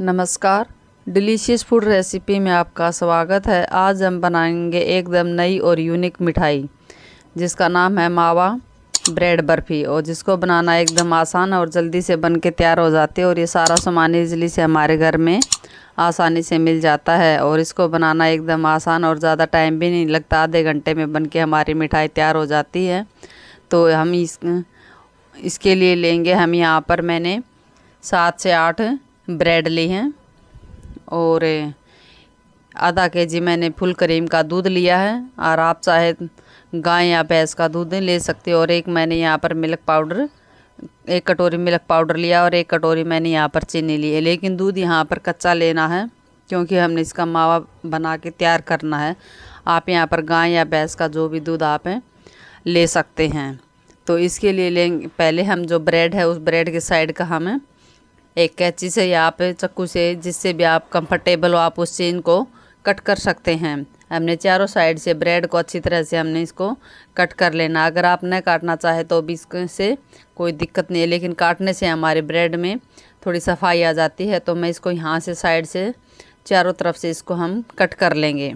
नमस्कार delicious food recipe में आपका स्वागत है आज हम बनाएंगे एकदम नई और यूनिक मिठाई जिसका नाम है मावा ब्रेड बर्फ़ी और जिसको बनाना एकदम आसान और जल्दी से बन के तैयार हो जाती है और ये सारा सामान इजली से हमारे घर में आसानी से मिल जाता है और इसको बनाना एकदम आसान और ज़्यादा टाइम भी नहीं लगता आधे घंटे में बन के हमारी मिठाई तैयार हो जाती है तो हम इस इसके लिए लेंगे हम यहाँ पर मैंने सात से आठ ब्रेड ली है और आधा के जी मैंने फुल क्रीम का दूध लिया है और आप चाहे गाय या भैंस का दूध ले सकते हो और एक मैंने यहाँ पर मिल्क पाउडर एक कटोरी मिल्क पाउडर लिया और एक कटोरी मैंने यहाँ पर चीनी ली है लेकिन दूध यहाँ पर कच्चा लेना है क्योंकि हमने इसका मावा बना के तैयार करना है आप यहाँ पर गाय या भैंस का जो भी दूध आप हैं ले सकते हैं तो इसके लिए लेंगे पहले हम जो ब्रेड है उस ब्रेड के साइड का हमें एक कैची से या आप चक्कू से जिससे भी आप कंफर्टेबल हो आप उस चीन को कट कर सकते हैं हमने चारों साइड से ब्रेड को अच्छी तरह से हमने इसको कट कर लेना अगर आप न काटना चाहे तो भी इससे कोई दिक्कत नहीं है लेकिन काटने से हमारे ब्रेड में थोड़ी सफाई आ जाती है तो मैं इसको यहाँ से साइड से चारों तरफ से इसको हम कट कर लेंगे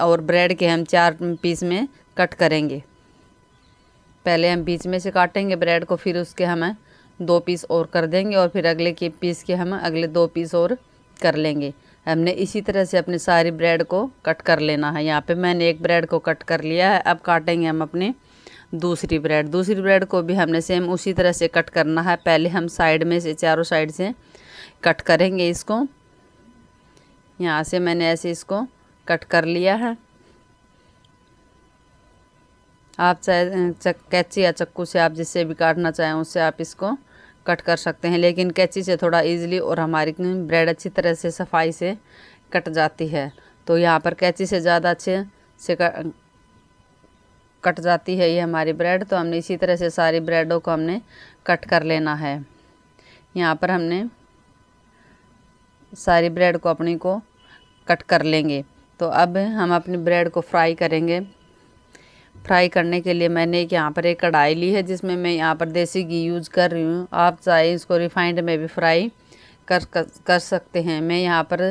और ब्रेड के हम चार पीस में कट करेंगे पहले हम बीच में से काटेंगे ब्रेड को फिर उसके हमें दो पीस और कर देंगे और फिर अगले के पीस के हम अगले दो पीस और कर लेंगे हमने इसी तरह से अपने सारी ब्रेड को कट कर लेना है यहाँ पे मैंने एक ब्रेड को कट कर लिया है अब काटेंगे हम अपने दूसरी ब्रेड दूसरी ब्रेड को भी हमने सेम उसी तरह से कट करना है पहले हम साइड में से चारों साइड से कट करेंगे इसको यहाँ से मैंने ऐसे इसको कट कर लिया है आप चाहे कैची या चक्कू से आप जिससे भी काटना चाहें उससे आप इसको कट कर सकते हैं लेकिन कैची से थोड़ा इजीली और हमारी ब्रेड अच्छी तरह से सफाई से कट जाती है तो यहाँ पर कैची से ज़्यादा अच्छे से कट जाती है ये हमारी ब्रेड तो हमने इसी तरह से सारी ब्रेडों को हमने कट कर लेना है यहाँ पर हमने सारी ब्रेड को अपनी को कट कर लेंगे तो अब हम अपनी ब्रेड को फ्राई करेंगे फ्राई करने के लिए मैंने एक यहाँ पर एक कढ़ाई ली है जिसमें मैं यहाँ पर देसी घी यूज़ कर रही हूँ आप चाहे इसको रिफाइंड में भी फ्राई कर कर, कर सकते हैं मैं यहाँ पर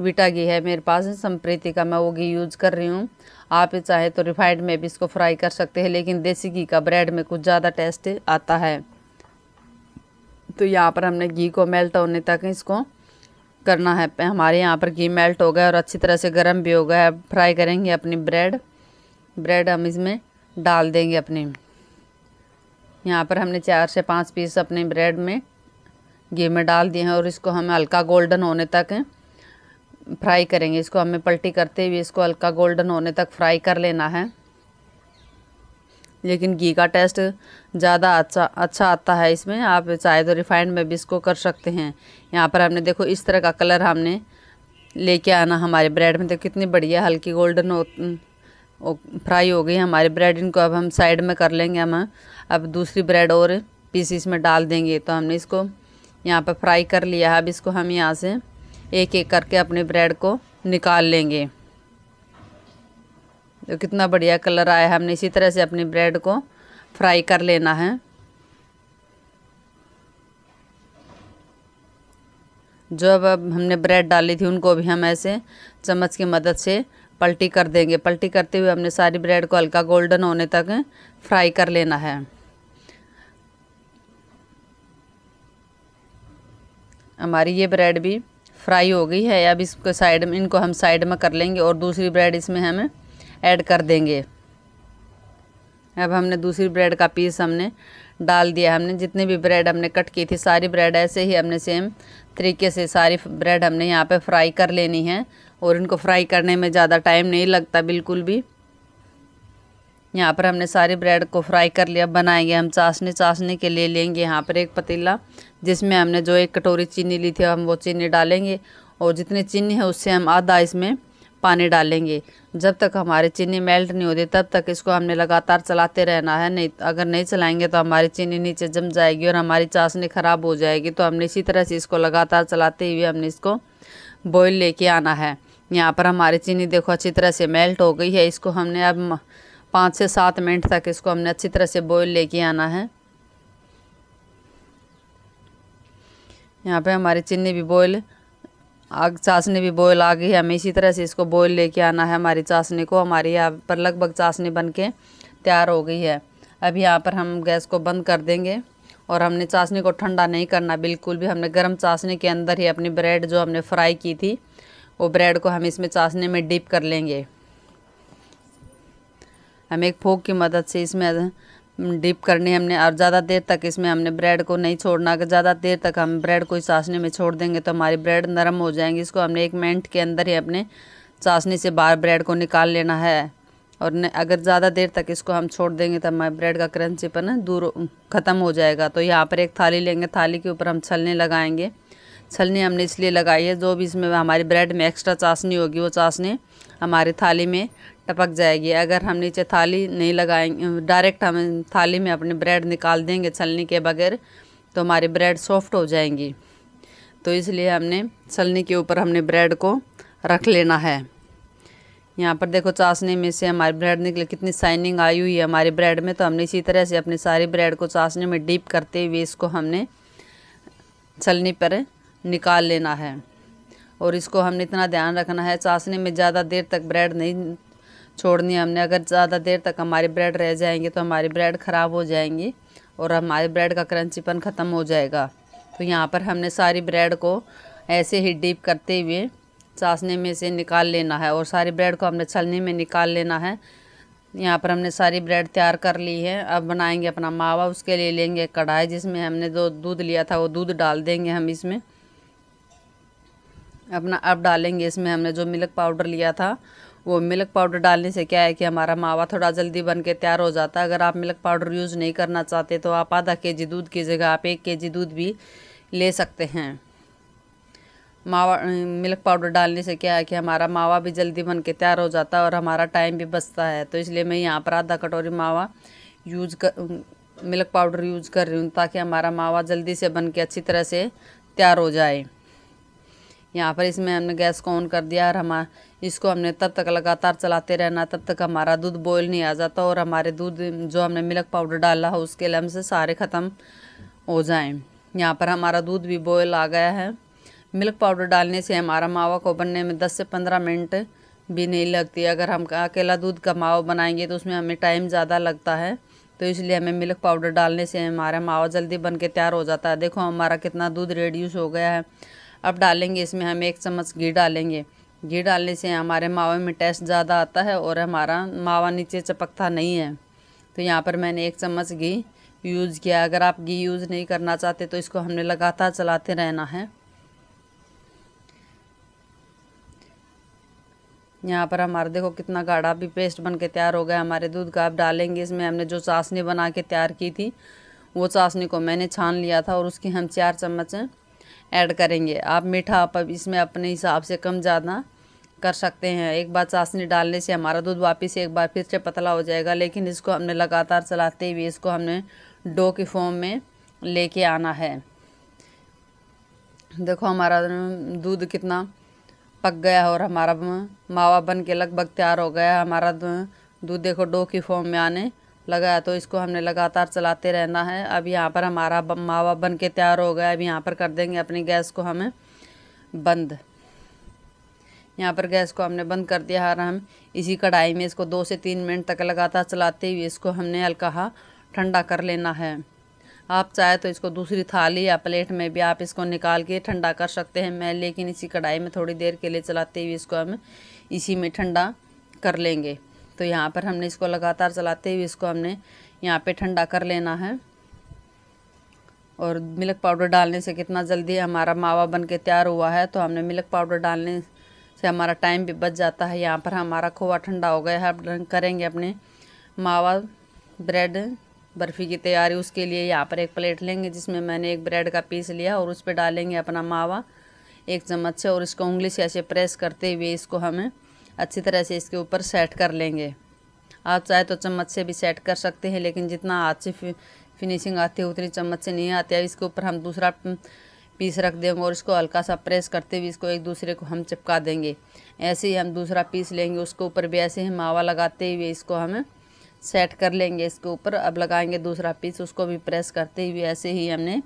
विटा घी है मेरे पास संप्रीति का मैं वो घी यूज़ कर रही हूँ आप चाहे तो रिफाइंड में भी इसको फ्राई कर सकते हैं लेकिन देसी घी का ब्रेड में कुछ ज़्यादा टेस्ट आता है तो यहाँ पर हमने घी को मेल्ट होने तक इसको करना है हमारे यहाँ पर घी मेल्ट हो गया और अच्छी तरह से गर्म भी हो गया फ्राई करेंगे अपनी ब्रेड ब्रेड हम इसमें डाल देंगे अपने यहाँ पर हमने चार से पाँच पीस अपने ब्रेड में घी में डाल दिए हैं और इसको हम हल्का गोल्डन होने तक फ्राई करेंगे इसको हमें पलटी करते हुए इसको हल्का गोल्डन होने तक फ्राई कर लेना है लेकिन घी का टेस्ट ज़्यादा अच्छा अच्छा आता है इसमें आप चाहे तो रिफाइंड में भी इसको कर सकते हैं यहाँ पर हमने देखो इस तरह का कलर हमने लेके आना हमारे ब्रेड में तो कितनी बढ़िया हल्की गोल्डन हो फ्राई हो गई हमारे ब्रेड इनको अब हम साइड में कर लेंगे हम अब दूसरी ब्रेड और पीसीस में डाल देंगे तो हमने इसको यहाँ पर फ्राई कर लिया है अब इसको हम यहाँ से एक एक करके अपने ब्रेड को निकाल लेंगे तो कितना बढ़िया कलर आया है हमने इसी तरह से अपने ब्रेड को फ्राई कर लेना है जो अब हमने ब्रेड डाली थी उनको भी हम ऐसे चम्मच की मदद से पलटी कर देंगे पलटी करते हुए हमने सारी ब्रेड को हल्का गोल्डन होने तक फ्राई कर लेना है हमारी ये ब्रेड भी फ्राई हो गई है अब इसको साइड में इनको हम साइड में कर लेंगे और दूसरी ब्रेड इसमें हम ऐड कर देंगे अब हमने दूसरी ब्रेड का पीस हमने डाल दिया हमने जितनी भी ब्रेड हमने कट की थी सारी ब्रेड ऐसे ही हमने सेम तरीके से सारी ब्रेड हमने यहाँ पे फ्राई कर लेनी है और इनको फ्राई करने में ज़्यादा टाइम नहीं लगता बिल्कुल भी यहाँ पर हमने सारे ब्रेड को फ्राई कर लिया बनाएंगे हम चाशनी चाशनी के लिए लेंगे यहाँ पर एक पतीला जिसमें हमने जो एक कटोरी चीनी ली थी हम वो चीनी डालेंगे और जितनी चीनी है उससे हम आधा इसमें पानी डालेंगे जब तक हमारी चीनी मेल्ट नहीं होती तब तक इसको हमने लगातार चलाते रहना है नहीं अगर नहीं चलाएंगे तो हमारी चीनी नीचे जम जाएगी और हमारी चाशनी ख़राब हो जाएगी तो हमने इसी तरह से इसको लगातार चलाते हुए हमने इसको बॉयल लेके आना है यहाँ पर हमारी चीनी देखो अच्छी तरह से मेल्ट हो गई है इसको हमने अब पाँच से सात मिनट तक इसको हमने अच्छी तरह से बॉईल लेके आना है यहाँ पे हमारी चीनी भी बॉईल आग चाशनी भी बॉयल आ गई है हमें इसी तरह से इसको बॉईल लेके आना है हमारी चाशनी को हमारी यहाँ पर लगभग चाशनी बन के तैयार हो गई है अब यहाँ पर हम गैस को बंद कर देंगे और हमने चाशनी को ठंडा नहीं करना बिल्कुल भी हमने गर्म चाशनी के अंदर ही अपनी ब्रेड जो हमने फ्राई की थी वो ब्रेड को हम इसमें चाशनी में डिप कर लेंगे हम एक फोक की मदद से इसमें डिप करनी है हमने और ज़्यादा देर तक इसमें हमने ब्रेड को नहीं छोड़ना अगर ज़्यादा देर तक हम ब्रेड को इस चाशनी में छोड़ देंगे तो हमारी ब्रेड नरम हो जाएंगी इसको हमने एक मिनट के अंदर ही अपने चाशनी से बाहर ब्रेड को निकाल लेना है और अगर ज़्यादा देर तक इसको हम छोड़ देंगे तो हमारे ब्रेड का क्रंचीपन दूर ख़त्म हो जाएगा तो यहाँ पर एक थाली लेंगे थाली के ऊपर हम छलने लगाएंगे छलनी हमने इसलिए लगाई है जो भी इसमें हमारी ब्रेड में एक्स्ट्रा चाशनी होगी वो चाशनी हमारी थाली में टपक जाएगी अगर हम नीचे थाली नहीं लगाएंगे डायरेक्ट हम थाली में अपने ब्रेड निकाल देंगे छलनी के बगैर तो हमारी ब्रेड सॉफ्ट हो जाएंगी तो इसलिए हमने छलनी के ऊपर हमने ब्रेड को रख लेना है यहाँ पर देखो चाशनी में से हमारी ब्रेड निकले कितनी शाइनिंग आई हुई है हमारे ब्रेड में तो हमने इसी तरह से अपनी सारी ब्रेड को चाशनी में डीप करते हुए इसको हमने छलनी पर निकाल लेना है और इसको हमने इतना ध्यान रखना है चाशनी में ज़्यादा देर तक ब्रेड नहीं छोड़नी हमने अगर ज़्यादा देर तक हमारे ब्रेड रह जाएंगे तो हमारी ब्रेड ख़राब हो जाएंगी और हमारे ब्रेड का क्रंचीपन ख़त्म हो जाएगा तो यहाँ पर हमने सारी ब्रेड को ऐसे ही डीप करते हुए चाशनी में से निकाल लेना है और सारी ब्रेड को हमने छलनी में निकाल लेना है यहाँ पर हमने सारी ब्रेड तैयार कर ली है अब बनाएंगे अपना मावा उसके लिए लेंगे कढ़ाई जिसमें हमने जो दूध लिया था वो दूध डाल देंगे हम इसमें अपना अब डालेंगे इसमें हमने जो मिल्क पाउडर लिया था वो मिल्क पाउडर डालने से क्या है कि हमारा मावा थोड़ा जल्दी बन के तैयार हो जाता है अगर आप मिल्क पाउडर यूज़ नहीं करना चाहते तो आप आधा के जी दूध की जगह आप एक के जी दूध भी ले सकते हैं मावा मिल्क पाउडर डालने से क्या है कि हमारा मावा भी जल्दी बन के तैयार हो जाता है और हमारा टाइम भी बचता है तो इसलिए मैं यहाँ पर आधा कटोरी मावा यूज़ कर मिल्क पाउडर यूज़ कर रही हूँ ताकि हमारा मावा जल्दी से बन के अच्छी तरह से तैयार हो जाए यहाँ पर इसमें हमने गैस को ऑन कर दिया और हम इसको हमने तब तक लगातार चलाते रहना तब तक हमारा दूध बॉयल नहीं आ जाता और हमारे दूध जो हमने मिल्क पाउडर डाला हो उसके से सारे ख़त्म हो जाएं यहाँ पर हमारा दूध भी बॉयल आ गया है मिल्क पाउडर डालने से हमारा मावा को बनने में दस से पंद्रह मिनट भी नहीं लगती अगर हम अकेला दूध का मावा बनाएंगे तो उसमें हमें टाइम ज़्यादा लगता है तो इसलिए हमें मिल्क पाउडर डालने से हमारा मावा जल्दी बन के तैयार हो जाता है देखो हमारा कितना दूध रेड्यूस हो गया है अब डालेंगे इसमें हम एक चम्मच घी डालेंगे घी डालने से हमारे मावे में टेस्ट ज़्यादा आता है और हमारा मावा नीचे चपकता नहीं है तो यहाँ पर मैंने एक चम्मच घी यूज़ किया अगर आप घी यूज़ नहीं करना चाहते तो इसको हमने लगातार चलाते रहना है यहाँ पर हमारा देखो कितना गाढ़ा भी पेस्ट बन के तैयार हो गया हमारे दूध का आप डालेंगे इसमें हमने जो चाशनी बना के तैयार की थी वो चाशनी को मैंने छान लिया था और उसकी हम चार चम्मच ऐड करेंगे आप मीठा आप इसमें अपने हिसाब से कम ज़्यादा कर सकते हैं एक बार चाशनी डालने से हमारा दूध वापस एक बार फिर से पतला हो जाएगा लेकिन इसको हमने लगातार चलाते हुए इसको हमने डो के फॉर्म में लेके आना है देखो हमारा दूध कितना पक गया और हमारा मावा बन के लगभग तैयार हो गया हमारा दूध देखो डो की फॉर्म में आने लगाया तो इसको हमने लगातार चलाते रहना है अब यहाँ पर हमारा मावा बन के तैयार हो गया अब यहाँ पर कर देंगे अपनी गैस को हमें बंद यहाँ पर गैस को हमने बंद कर दिया और हम इसी कढ़ाई में इसको दो से तीन मिनट तक लगातार चलाते हुए इसको हमने हल्का ठंडा कर लेना है आप चाहे तो इसको दूसरी थाली या प्लेट में भी आप इसको निकाल के ठंडा कर सकते हैं मैं लेकिन इसी कढ़ाई में थोड़ी देर के लिए चलाते हुए इसको हम इसी में ठंडा कर लेंगे तो यहाँ पर हमने इसको लगातार चलाते हुए इसको हमने यहाँ पे ठंडा कर लेना है और मिल्क पाउडर डालने से कितना जल्दी हमारा मावा बन के तैयार हुआ है तो हमने मिल्क पाउडर डालने से हमारा टाइम भी बच जाता है यहाँ पर हमारा खोआ ठंडा हो गया है अब करेंगे अपने मावा ब्रेड बर्फ़ी की तैयारी उसके लिए यहाँ पर एक प्लेट लेंगे जिसमें मैंने एक ब्रेड का पीस लिया और उस पर डालेंगे अपना मावा एक चम्मच से और इसको उंगली से ऐसे प्रेस करते हुए इसको हमें अच्छी तरह से इसके ऊपर सेट कर लेंगे आप चाहे तो चम्मच से भी सेट कर सकते हैं लेकिन जितना हाथ से फिनिशिंग आती है उतनी चम्मच से नहीं आती है इसके ऊपर हम दूसरा पीस रख देंगे और इसको हल्का सा प्रेस करते हुए इसको एक दूसरे को हम चिपका देंगे ऐसे ही हम दूसरा पीस लेंगे उसके ऊपर भी ऐसे ही मावा लगाते हुए इसको हम सेट कर लेंगे इसके ऊपर अब लगाएंगे दूसरा पीस उसको भी प्रेस करते हुए ऐसे ही हमने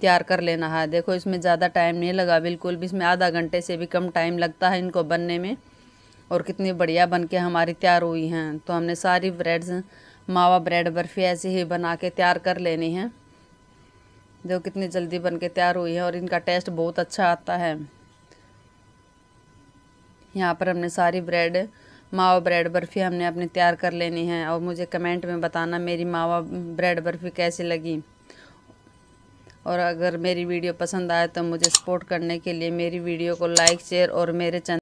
तैयार कर लेना है देखो इसमें ज़्यादा टाइम नहीं लगा बिल्कुल भी इसमें आधा घंटे से भी कम टाइम लगता है इनको बनने में और कितनी बढ़िया बन के हमारी तैयार हुई हैं तो हमने सारी ब्रेड्स मावा ब्रेड बर्फ़ी ऐसे ही बना के तैयार कर लेनी है जो कितनी जल्दी बन के तैयार हुई है और इनका टेस्ट बहुत अच्छा आता है यहाँ पर हमने सारी ब्रेड मावा ब्रेड बर्फ़ी हमने अपनी तैयार कर लेनी है और मुझे कमेंट में बताना मेरी मावा ब्रेड बर्फ़ी कैसी लगी और अगर मेरी वीडियो पसंद आए तो मुझे सपोर्ट करने के लिए मेरी वीडियो को लाइक शेयर और मेरे चैनल